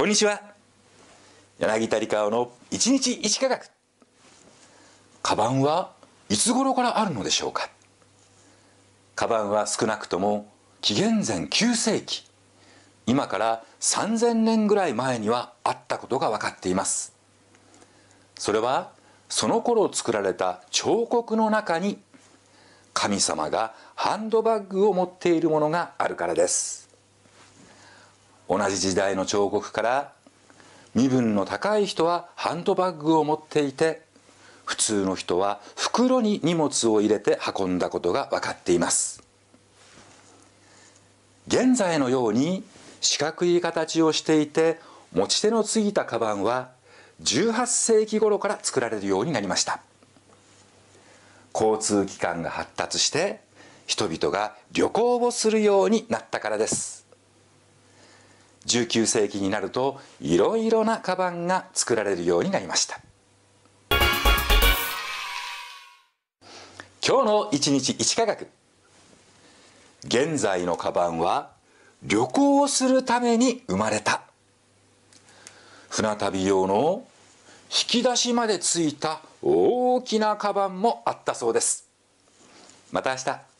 こんにちは柳田理香の1日1科学カバンはいつ頃からあるのでしょうかカバンは少なくとも紀元前9世紀今から3000年ぐらい前にはあったことが分かっていますそれはその頃作られた彫刻の中に神様がハンドバッグを持っているものがあるからです同じ時代の彫刻から身分の高い人はハンドバッグを持っていて普通の人は袋に荷物を入れて運んだことが分かっています現在のように四角い形をしていて持ち手のついたカバンは18世紀頃から作られるようになりました交通機関が発達して人々が旅行をするようになったからです19世紀になるといろいろなカバンが作られるようになりました今日の一日一科学現在のカバンは旅行をするために生まれた船旅用の引き出しまでついた大きなカバンもあったそうですまた明日